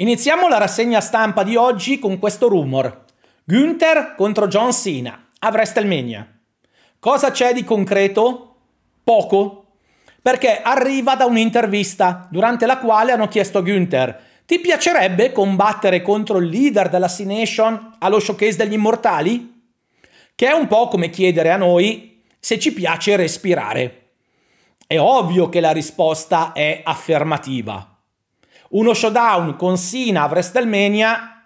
Iniziamo la rassegna stampa di oggi con questo rumor. Günther contro John Cena a WrestleMania. Cosa c'è di concreto? Poco. Perché arriva da un'intervista durante la quale hanno chiesto a Günther ti piacerebbe combattere contro il leader della C Nation allo showcase degli immortali? Che è un po' come chiedere a noi se ci piace respirare. È ovvio che la risposta è affermativa. Uno showdown con Sina a WrestleMania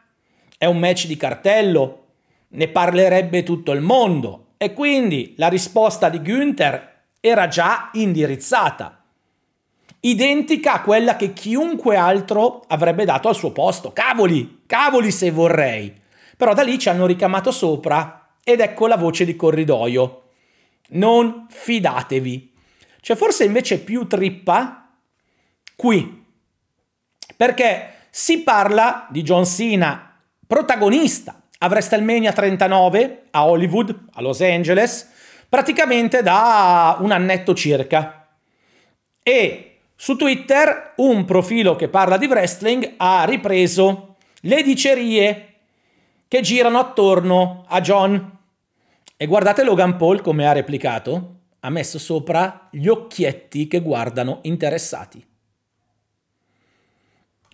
è un match di cartello, ne parlerebbe tutto il mondo e quindi la risposta di Günther era già indirizzata, identica a quella che chiunque altro avrebbe dato al suo posto. Cavoli, cavoli se vorrei. Però da lì ci hanno ricamato sopra ed ecco la voce di corridoio. Non fidatevi. C'è forse invece più trippa qui perché si parla di John Cena, protagonista a WrestleMania 39 a Hollywood, a Los Angeles, praticamente da un annetto circa. E su Twitter un profilo che parla di wrestling ha ripreso le dicerie che girano attorno a John. E guardate Logan Paul come ha replicato. Ha messo sopra gli occhietti che guardano interessati.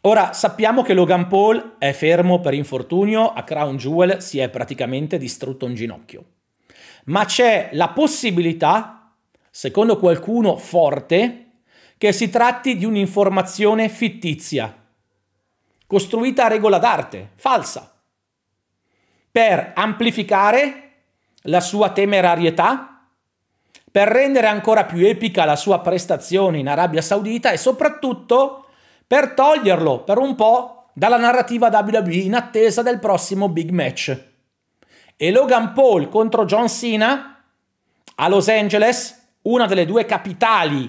Ora sappiamo che Logan Paul è fermo per infortunio, a Crown Jewel si è praticamente distrutto un ginocchio. Ma c'è la possibilità, secondo qualcuno forte, che si tratti di un'informazione fittizia, costruita a regola d'arte, falsa, per amplificare la sua temerarietà, per rendere ancora più epica la sua prestazione in Arabia Saudita e soprattutto per toglierlo per un po' dalla narrativa WWE in attesa del prossimo big match. E Logan Paul contro John Cena a Los Angeles, una delle due capitali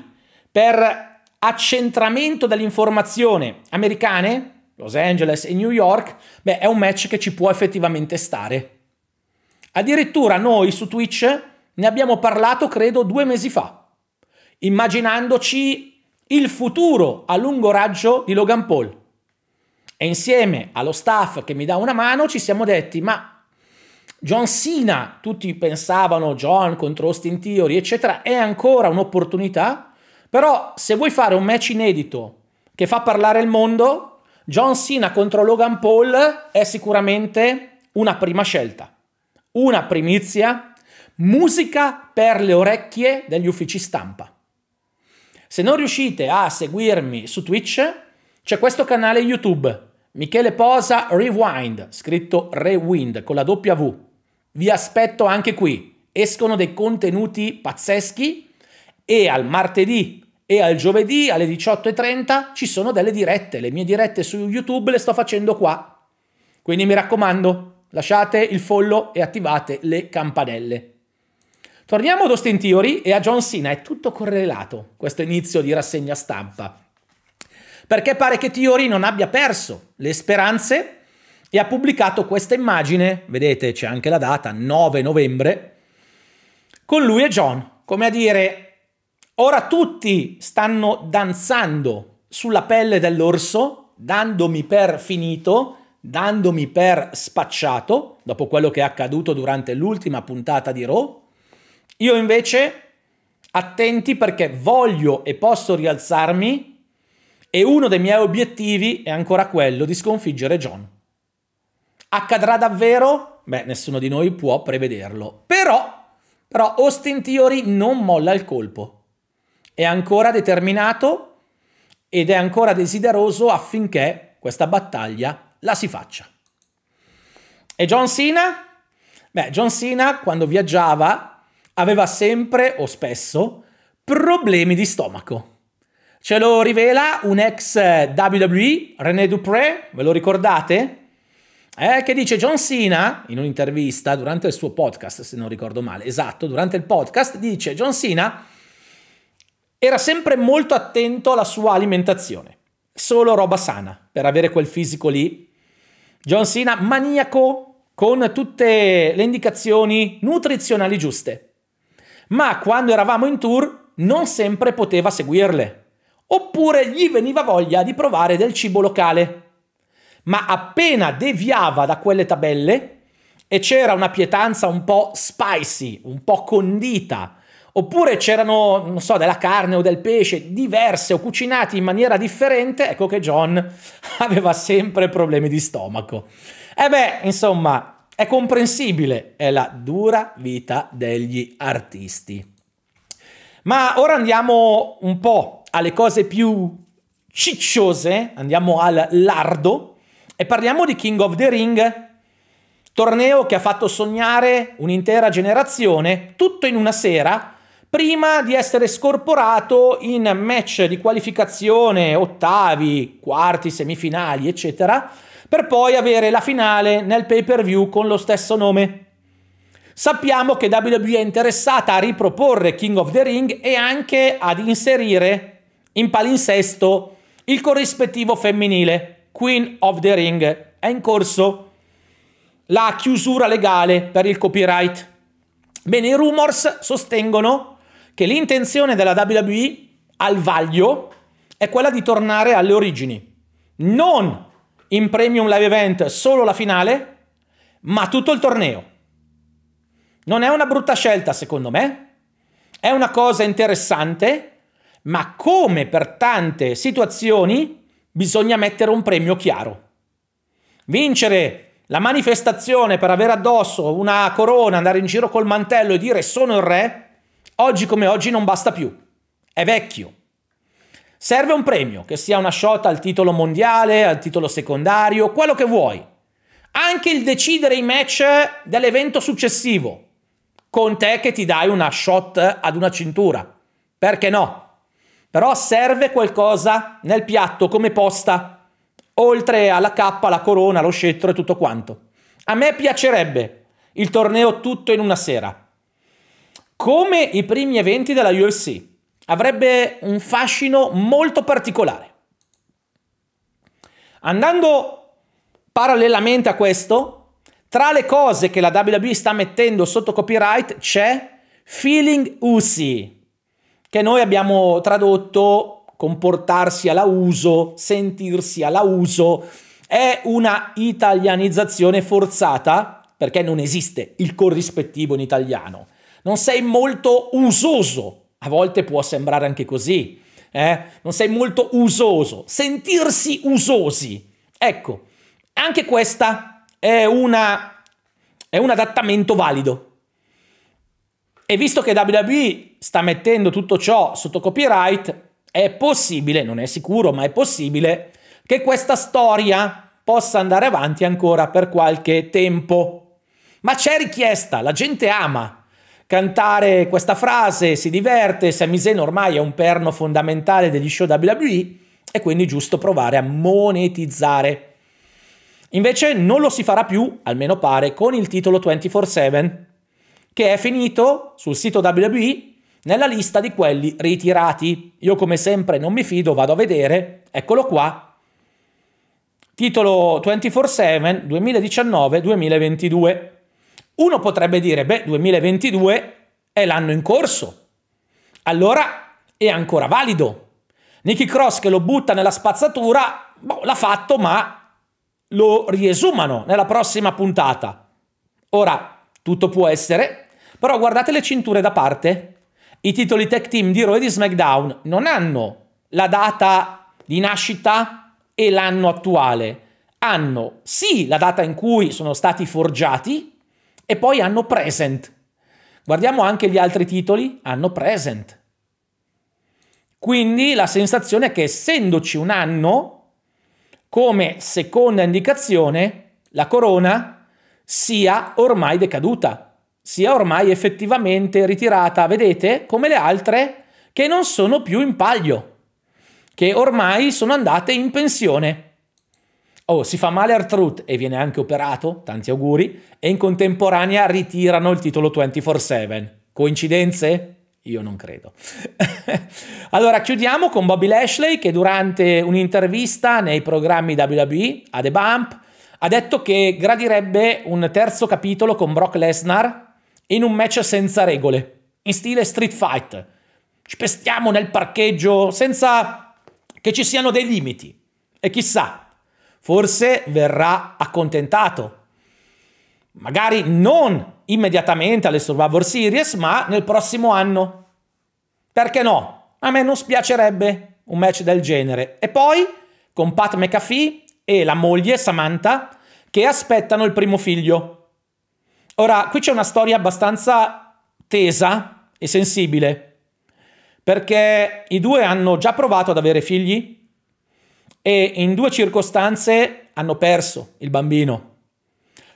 per accentramento dell'informazione americane, Los Angeles e New York, beh, è un match che ci può effettivamente stare. Addirittura noi su Twitch ne abbiamo parlato, credo, due mesi fa, immaginandoci il futuro a lungo raggio di Logan Paul. E insieme allo staff che mi dà una mano ci siamo detti, ma John Cena, tutti pensavano John contro Austin Theory, eccetera, è ancora un'opportunità, però se vuoi fare un match inedito che fa parlare il mondo, John Cena contro Logan Paul è sicuramente una prima scelta, una primizia, musica per le orecchie degli uffici stampa. Se non riuscite a seguirmi su Twitch, c'è questo canale YouTube, Michele Posa Rewind, scritto Rewind con la W. Vi aspetto anche qui. Escono dei contenuti pazzeschi e al martedì e al giovedì alle 18.30 ci sono delle dirette. Le mie dirette su YouTube le sto facendo qua. Quindi mi raccomando, lasciate il follow e attivate le campanelle. Torniamo ad Austin Theory e a John Cena, è tutto correlato questo inizio di rassegna stampa, perché pare che Theory non abbia perso le speranze e ha pubblicato questa immagine, vedete c'è anche la data, 9 novembre, con lui e John, come a dire, ora tutti stanno danzando sulla pelle dell'orso, dandomi per finito, dandomi per spacciato, dopo quello che è accaduto durante l'ultima puntata di Raw, io invece, attenti perché voglio e posso rialzarmi e uno dei miei obiettivi è ancora quello di sconfiggere John. Accadrà davvero? Beh, nessuno di noi può prevederlo. Però, però Austin Theory non molla il colpo. È ancora determinato ed è ancora desideroso affinché questa battaglia la si faccia. E John Cena? Beh, John Cena quando viaggiava aveva sempre o spesso problemi di stomaco. Ce lo rivela un ex eh, WWE, René Dupré, ve lo ricordate? Eh, che dice John Cena in un'intervista durante il suo podcast, se non ricordo male, esatto, durante il podcast dice John Cena era sempre molto attento alla sua alimentazione, solo roba sana per avere quel fisico lì. John Cena maniaco con tutte le indicazioni nutrizionali giuste ma quando eravamo in tour non sempre poteva seguirle. Oppure gli veniva voglia di provare del cibo locale. Ma appena deviava da quelle tabelle e c'era una pietanza un po' spicy, un po' condita, oppure c'erano, non so, della carne o del pesce diverse o cucinati in maniera differente, ecco che John aveva sempre problemi di stomaco. E eh beh, insomma, è comprensibile, è la dura vita degli artisti. Ma ora andiamo un po' alle cose più cicciose, andiamo al lardo e parliamo di King of the Ring, torneo che ha fatto sognare un'intera generazione, tutto in una sera, prima di essere scorporato in match di qualificazione, ottavi, quarti, semifinali, eccetera, per poi avere la finale nel pay per view con lo stesso nome. Sappiamo che WWE è interessata a riproporre King of the Ring e anche ad inserire in palinsesto il corrispettivo femminile, Queen of the Ring. È in corso la chiusura legale per il copyright. Bene, i rumors sostengono che l'intenzione della WWE al vaglio è quella di tornare alle origini, non in premium live event solo la finale, ma tutto il torneo. Non è una brutta scelta, secondo me. È una cosa interessante, ma come per tante situazioni bisogna mettere un premio chiaro. Vincere la manifestazione per avere addosso una corona, andare in giro col mantello e dire sono il re, oggi come oggi non basta più. È vecchio. Serve un premio, che sia una shot al titolo mondiale, al titolo secondario, quello che vuoi. Anche il decidere i match dell'evento successivo, con te che ti dai una shot ad una cintura. Perché no? Però serve qualcosa nel piatto come posta, oltre alla cappa, la corona, lo scettro e tutto quanto. A me piacerebbe il torneo tutto in una sera, come i primi eventi della UFC avrebbe un fascino molto particolare. Andando parallelamente a questo, tra le cose che la WWE sta mettendo sotto copyright c'è Feeling Usi, che noi abbiamo tradotto comportarsi alla uso, sentirsi alla uso, è una italianizzazione forzata perché non esiste il corrispettivo in italiano. Non sei molto usoso a volte può sembrare anche così, eh? non sei molto usoso, sentirsi usosi. Ecco, anche questa è, una, è un adattamento valido. E visto che WWE sta mettendo tutto ciò sotto copyright, è possibile, non è sicuro, ma è possibile che questa storia possa andare avanti ancora per qualche tempo. Ma c'è richiesta, la gente ama cantare questa frase, si diverte, Sami Zayn ormai è un perno fondamentale degli show WWE è quindi giusto provare a monetizzare. Invece non lo si farà più, almeno pare, con il titolo 24/7, che è finito sul sito WWE nella lista di quelli ritirati. Io come sempre non mi fido, vado a vedere, eccolo qua. Titolo 24/7 2019-2022. Uno potrebbe dire, beh, 2022 è l'anno in corso, allora è ancora valido. Nicky Cross che lo butta nella spazzatura, boh, l'ha fatto, ma lo riesumano nella prossima puntata. Ora, tutto può essere, però guardate le cinture da parte. I titoli tech team di Raw e di SmackDown non hanno la data di nascita e l'anno attuale. Hanno sì la data in cui sono stati forgiati, e poi hanno present. Guardiamo anche gli altri titoli, hanno present. Quindi la sensazione è che essendoci un anno, come seconda indicazione, la corona sia ormai decaduta, sia ormai effettivamente ritirata, vedete, come le altre che non sono più in palio, che ormai sono andate in pensione. Oh, si fa male Artrud e viene anche operato, tanti auguri, e in contemporanea ritirano il titolo 24-7. Coincidenze? Io non credo. allora chiudiamo con Bobby Lashley che durante un'intervista nei programmi WWE a The Bump ha detto che gradirebbe un terzo capitolo con Brock Lesnar in un match senza regole, in stile street fight. Ci pestiamo nel parcheggio senza che ci siano dei limiti. E chissà, forse verrà accontentato. Magari non immediatamente alle Survivor Series, ma nel prossimo anno. Perché no? A me non spiacerebbe un match del genere. E poi con Pat McAfee e la moglie Samantha che aspettano il primo figlio. Ora, qui c'è una storia abbastanza tesa e sensibile, perché i due hanno già provato ad avere figli e in due circostanze hanno perso il bambino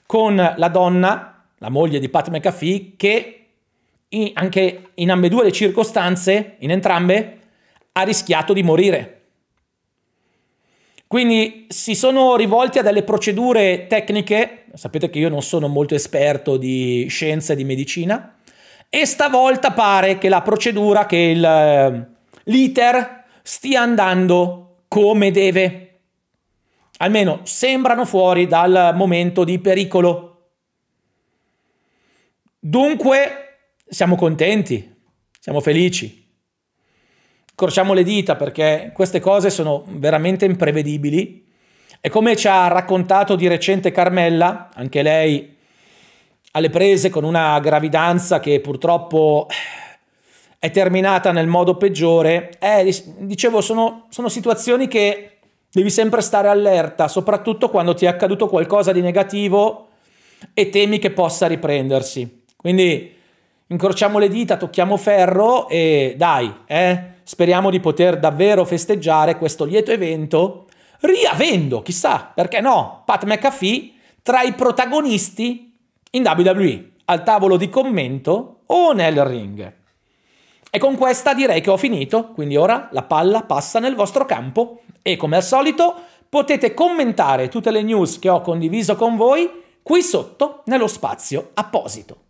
con la donna, la moglie di Pat McAfee, che in, anche in ambedue le circostanze, in entrambe, ha rischiato di morire. Quindi si sono rivolti a delle procedure tecniche, sapete che io non sono molto esperto di scienze e di medicina, e stavolta pare che la procedura, che eh, l'iter stia andando come deve. Almeno sembrano fuori dal momento di pericolo. Dunque siamo contenti, siamo felici. Corciamo le dita perché queste cose sono veramente imprevedibili e come ci ha raccontato di recente Carmella, anche lei alle prese con una gravidanza che purtroppo è terminata nel modo peggiore, eh, dicevo, sono, sono situazioni che devi sempre stare allerta, soprattutto quando ti è accaduto qualcosa di negativo e temi che possa riprendersi. Quindi incrociamo le dita, tocchiamo ferro e dai, eh, speriamo di poter davvero festeggiare questo lieto evento, riavendo, chissà, perché no, Pat McAfee tra i protagonisti in WWE, al tavolo di commento o nel ring. E con questa direi che ho finito, quindi ora la palla passa nel vostro campo e come al solito potete commentare tutte le news che ho condiviso con voi qui sotto nello spazio apposito.